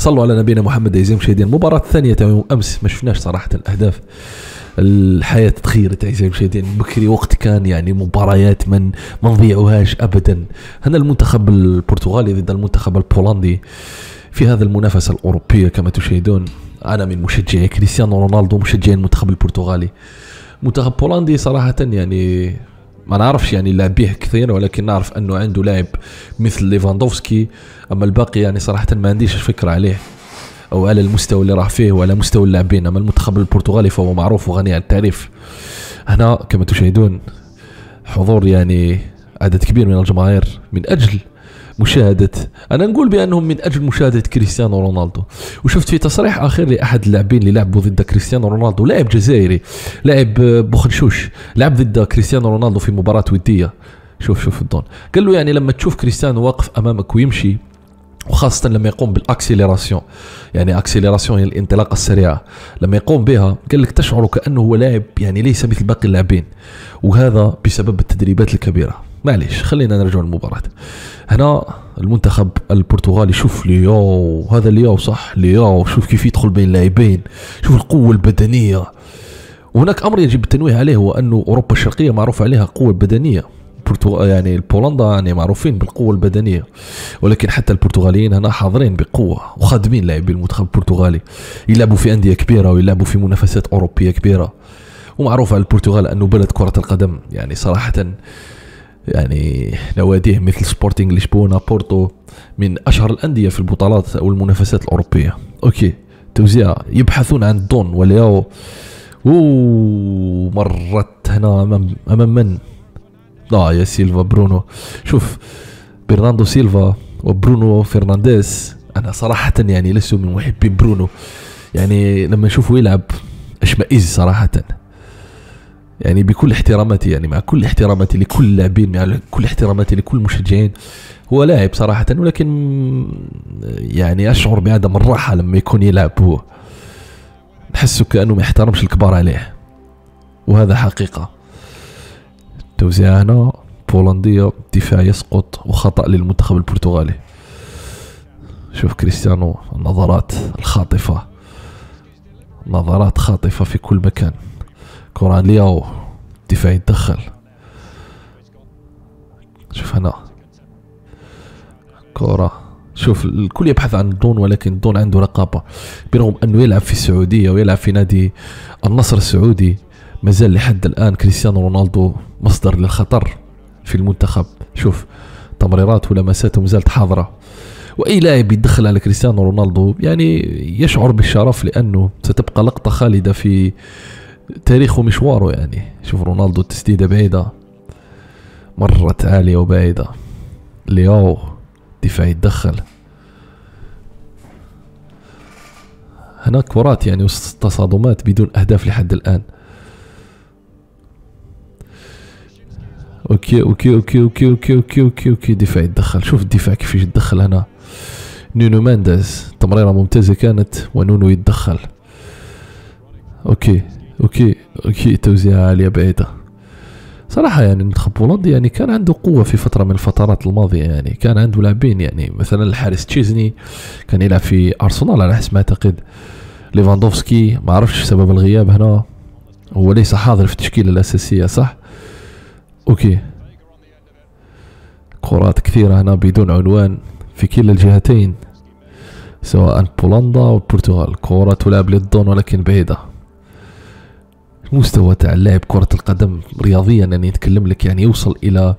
صلوا على نبينا محمد عزيز مشاهدين المباراة الثانية تاع يوم أمس ما شفناش صراحة الأهداف الحياة تخيرت عزيز المشاهدين بكري وقت كان يعني مباريات من ما نضيعوهاش أبدا هنا المنتخب البرتغالي ضد المنتخب البولندي في هذا المنافسة الأوروبية كما تشاهدون أنا من مشجعي كريستيانو رونالدو مشجعي المنتخب البرتغالي منتخب بولندي صراحة يعني ما نعرفش يعني لا به كثير ولكن نعرف انه عنده لاعب مثل ليفاندوفسكي اما الباقي يعني صراحه ما عنديش فكره عليه او على المستوى اللي راه فيه وعلى مستوى اللاعبين اما المنتخب البرتغالي فهو معروف وغني عن التعريف هنا كما تشاهدون حضور يعني عدد كبير من الجماهير من اجل مشاهده انا نقول بانهم من اجل مشاهده كريستيانو رونالدو وشفت في تصريح اخر لاحد اللاعبين اللي لعبوا ضد كريستيانو رونالدو لاعب جزائري لاعب آه، بوخنشوش لعب ضد كريستيانو رونالدو في مباراه وديه شوف شوف الدون قال له يعني لما تشوف كريستيانو واقف امامك ويمشي وخاصة لما يقوم بالاكسيليراسيون يعني اكسيليراسيون هي الانطلاقة السريعة لما يقوم بها قال لك تشعر كأنه هو لاعب يعني ليس مثل باقي اللاعبين وهذا بسبب التدريبات الكبيرة معليش خلينا نرجع للمباراة هنا المنتخب البرتغالي شوف لياو هذا لياو صح لياو شوف كيف يدخل بين اللاعبين شوف القوة البدنية وهناك امر يجب التنويه عليه هو انه اوروبا الشرقيه معروف عليها قوه بدنيه يعني البولندا يعني معروفين بالقوه البدنيه ولكن حتى البرتغاليين هنا حاضرين بقوه وخادمين لاعبي المنتخب البرتغالي يلعبوا في انديه كبيره ويلعبوا في منافسات اوروبيه كبيره ومعروف على البرتغال انه بلد كره القدم يعني صراحه يعني نواديه مثل سبورتينغ لشبونه بورتو من اشهر الانديه في البطولات او المنافسات الاوروبيه اوكي توزيع يبحثون عن الدون ولياو مرت هنا امام امام من؟ لا يا سيلفا برونو شوف برناندو سيلفا وبرونو فرنانديز انا صراحه يعني لست من محبي برونو يعني لما نشوفه يلعب اشمئز صراحه يعني بكل احتراماتي يعني مع كل احتراماتي لكل اللاعبين مع كل احتراماتي لكل المشجعين هو لاعب صراحة ولكن يعني أشعر بعدم الراحة لما يكون يلعب هو نحس كأنه ما يحترمش الكبار عليه وهذا حقيقة توزيع هنا بولندية دفاع يسقط وخطأ للمنتخب البرتغالي شوف كريستيانو النظرات الخاطفة نظرات خاطفة في كل مكان كرة لياو الدفاع يتدخل شوف هنا كرة شوف الكل يبحث عن دون ولكن دون عنده رقابة برغم أنه يلعب في السعودية ويلعب في نادي النصر السعودي مازال لحد الآن كريستيانو رونالدو مصدر للخطر في المنتخب شوف تمريرات ولمساته مازالت حاضرة واي لاعب يدخل على كريستيانو رونالدو يعني يشعر بالشرف لانه ستبقى لقطه خالده في تاريخ ومشواره يعني شوف رونالدو التسديده بعيده مرت عاليه وبعيده لياو دفاع يتدخل هناك كرات يعني وسط تصادمات بدون اهداف لحد الان اوكي اوكي اوكي اوكي اوكي اوكي اوكي اوكي دفاع يتدخل شوف الدفاع كيفاش يتدخل هنا نونو مانداز تمريره ممتازه كانت ونونو يتدخل اوكي اوكي اوكي توزيع عاليه بعيده صراحة يعني المنتخب البولندي يعني كان عنده قوة في فترة من الفترات الماضية يعني كان عنده لاعبين يعني مثلا الحارس تشيزني كان يلعب في أرسنال على حسب ما أعتقد ليفاندوفسكي ما عرفش سبب الغياب هنا هو ليس حاضر في التشكيلة الأساسية صح أوكي كرات كثيرة هنا بدون عنوان في كلا الجهتين سواء بولندا والبرتغال كرة تلعب للدون ولكن بعيدة المستوى تاع اللاعب كرة القدم رياضيا يعني نتكلم لك يعني يوصل إلى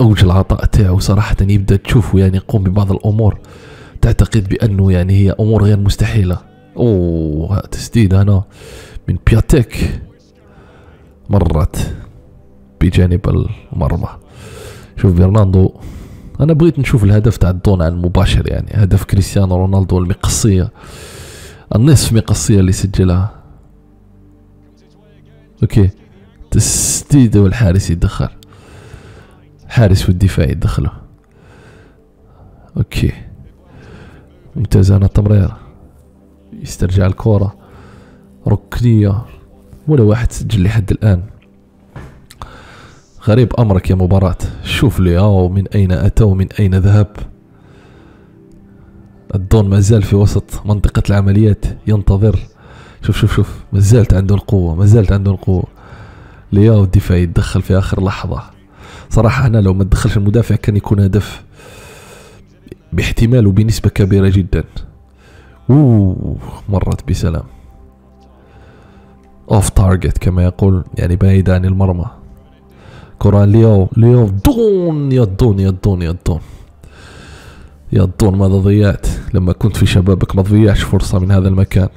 أوج العطاء تاعو صراحة يبدأ تشوفه يعني يقوم ببعض الأمور تعتقد بأنه يعني هي أمور غير مستحيلة أوه تسديد هنا من بياتيك مرت بجانب المرمى شوف برناندو انا بغيت نشوف الهدف تاع عن المباشر يعني هدف كريستيانو رونالدو المقصيه النصف مقصيه اللي سجلها اوكي تسديده والحارس يدخل الحارس والدفاع يدخله اوكي ممتاز انا التمرير يسترجع الكرة ركنية ولا واحد سجل لحد الآن غريب أمرك يا مباراة شوف لي أو من أين أتى ومن أين ذهب الدون مازال في وسط منطقة العمليات ينتظر شوف شوف شوف ما زالت عنده القوه ما زالت عنده القوه لياو الدفاع يتدخل في اخر لحظه صراحه انا لو ما تدخلش المدافع كان يكون هدف باحتمال وبنسبه كبيره جدا اوه مرت بسلام اوف تارجت كما يقول يعني بعيد عن المرمى كرة ليو ليو دون يا دون يا دون يا دون يا دون ماذا ضيعت لما كنت في شبابك ما تضيعش فرصة من هذا المكان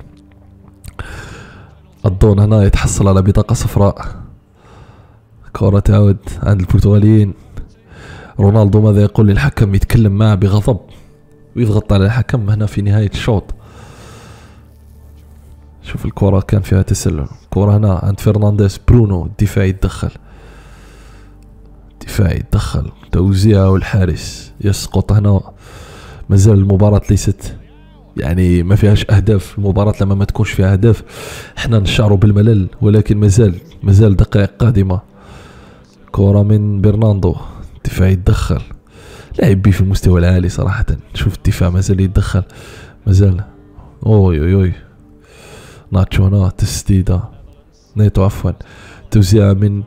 الضون هنا يتحصل على بطاقة صفراء كرة تعود عند البرتغاليين رونالدو ماذا يقول للحكم يتكلم معه بغضب ويضغط على الحكم هنا في نهاية الشوط شوف الكرة كان فيها تسلل كرة هنا عند فرنانديز برونو الدفاع يتدخل الدفاع يتدخل توزيعه والحارس يسقط هنا مازال المباراة ليست يعني ما فيهاش اهداف المباراه لما ما تكونش فيها اهداف احنا نشعر بالملل ولكن مازال مازال دقائق قادمه كره من برناندو الدفاع يتدخل لاعب بي في المستوى العالي صراحه شوف الدفاع مازال يتدخل مازال اوي اوي اوي ناتشونا تسديده نيتو عفوا توزيع من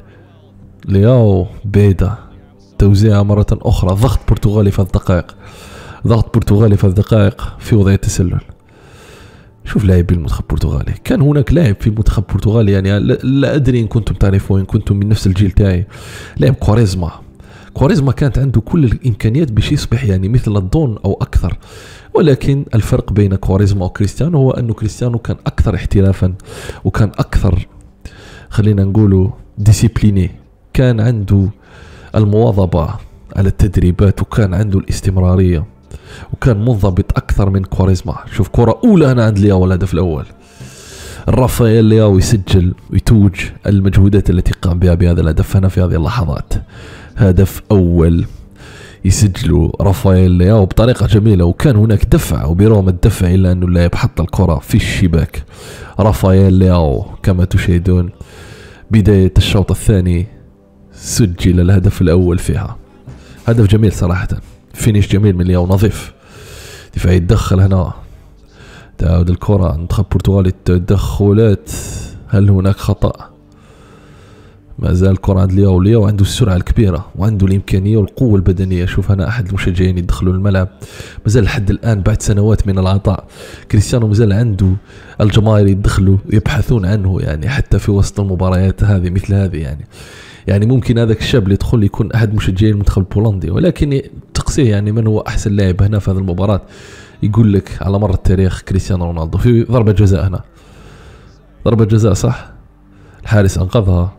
لياو بيدا توزيع مرة أخرى ضغط برتغالي في الدقائق ضغط برتغالي في الدقائق في وضع التسلل شوف لاعبي المنتخب البرتغالي كان هناك لاعب في المنتخب البرتغالي يعني لا ادري ان كنتم تعرفوه ان كنتم من نفس الجيل تاعي لاعب كواريزما كواريزما كانت عنده كل الامكانيات باش يصبح يعني مثل الضون او اكثر ولكن الفرق بين كواريزما وكريستيانو هو انه كريستيانو كان اكثر احترافا وكان اكثر خلينا نقولوا ديسيبليني كان عنده المواظبه على التدريبات وكان عنده الاستمراريه وكان منضبط اكثر من كواريزما شوف كره اولى انا عند لياو الهدف الاول رافائيل لياو يسجل ويتوج المجهودات التي قام بها بهذا الهدف هنا في هذه اللحظات هدف اول يسجلوا رافائيل لياو بطريقه جميله وكان هناك دفع وبرغم الدفع الا انه اللاعب حط الكره في الشباك رافائيل لياو كما تشاهدون بدايه الشوط الثاني سجل الهدف الاول فيها هدف جميل صراحه فينيش جميل من لياو نظيف دفاع يتدخل هنا تعاود الكرة منتخب البرتغالي التدخلات هل هناك خطأ مازال الكرة عند لياو لياو عنده السرعة الكبيرة وعنده الإمكانية والقوة البدنية شوف هنا أحد المشجعين يدخلوا الملعب مازال لحد الآن بعد سنوات من العطاء كريستيانو مازال عنده الجماهير يدخلوا يبحثون عنه يعني حتى في وسط المباريات هذه مثل هذه يعني يعني ممكن هذاك الشاب اللي يدخل يكون احد مشجعين المنتخب البولندي ولكن شخصيه يعني من هو احسن لاعب هنا في هذه المباراه يقول لك على مر التاريخ كريستيانو رونالدو في ضربه جزاء هنا ضربه جزاء صح الحارس انقذها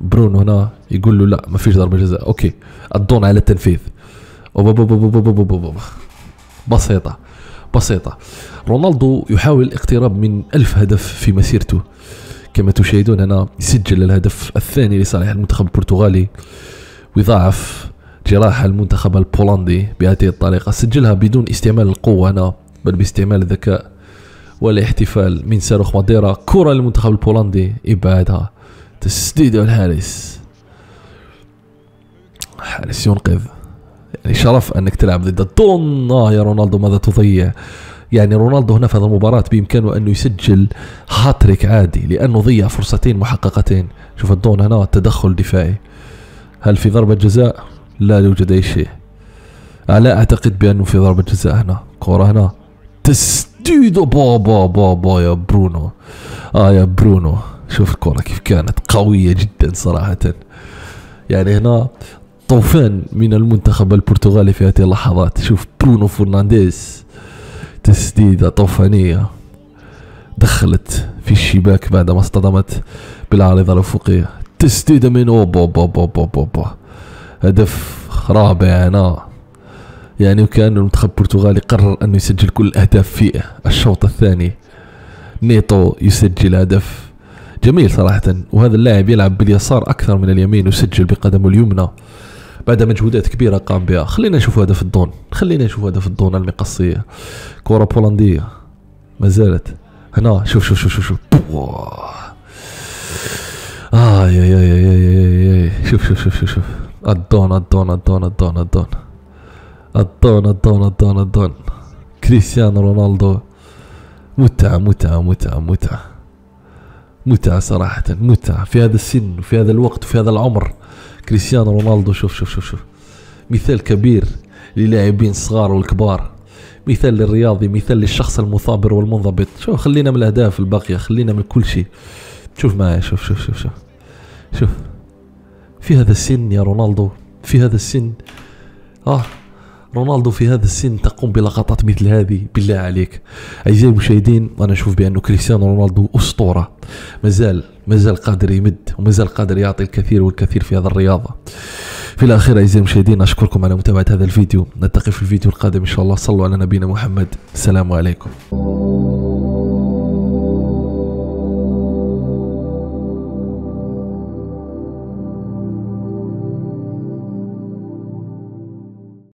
برونو هنا يقول له لا ما فيش ضربه جزاء اوكي الضون على التنفيذ بسيطه بسيطه رونالدو يحاول الاقتراب من ألف هدف في مسيرته كما تشاهدون هنا يسجل الهدف الثاني لصالح المنتخب البرتغالي ويضاعف جراح المنتخب البولندي بهذه الطريقة سجلها بدون استعمال القوة هنا بل باستعمال الذكاء والاحتفال من صاروخ ماديرا كرة للمنتخب البولندي إبعادها تسديد الحارس حارس ينقذ يعني شرف انك تلعب ضد الدون آه يا رونالدو ماذا تضيع يعني رونالدو هنا في هذه المباراة بإمكانه أنه يسجل هاتريك عادي لأنه ضيع فرصتين محققتين شوف الدون هنا التدخل الدفاعي هل في ضربة جزاء لا يوجد أي شيء لا أعتقد بأنه في ضربة جزاء هنا كورة هنا تسديدة بابا بابا يا برونو آه يا برونو شوف الكورة كيف كانت قوية جدا صراحة يعني هنا طوفان من المنتخب البرتغالي في هذه اللحظات شوف برونو فرنانديز تسديدة طوفانية دخلت في الشباك بعدما اصطدمت بالعارضة الأفقية تسديدة من أوبا أوبا أوبا أوبا هدف رابع هنا يعني وكان المنتخب البرتغالي قرر أنه يسجل كل الأهداف في الشوط الثاني نيتو يسجل هدف جميل صراحة وهذا اللاعب يلعب باليسار أكثر من اليمين ويسجل بقدمه اليمنى بعد مجهودات كبيرة قام بها خلينا نشوف هدف الدون خلينا نشوف هدف الدون المقصية كرة بولندية ما زالت هنا شوف شوف شوف شوف شوف آه يا يا يا يا يا شوف شوف شوف شوف, شوف. الدون الدون الدون الدون الدون الدون الدون الدون الدون كريستيانو رونالدو متعة متعة متعة متعة متعة صراحة متعة في هذا السن وفي هذا الوقت وفي هذا العمر كريستيانو رونالدو شوف شوف شوف شوف مثال كبير للاعبين الصغار والكبار مثال للرياضي مثال للشخص المثابر والمنضبط شوف خلينا من الاهداف الباقية خلينا من كل شيء شوف معايا شوف شوف شوف شوف شوف في هذا السن يا رونالدو في هذا السن اه رونالدو في هذا السن تقوم بلقطات مثل هذه بالله عليك اعزائي المشاهدين انا اشوف بانه كريستيانو رونالدو اسطوره مازال مازال قادر يمد ومازال قادر يعطي الكثير والكثير في هذا الرياضه في الاخير اعزائي المشاهدين اشكركم على متابعه هذا الفيديو نلتقي في الفيديو القادم ان شاء الله صلوا على نبينا محمد السلام عليكم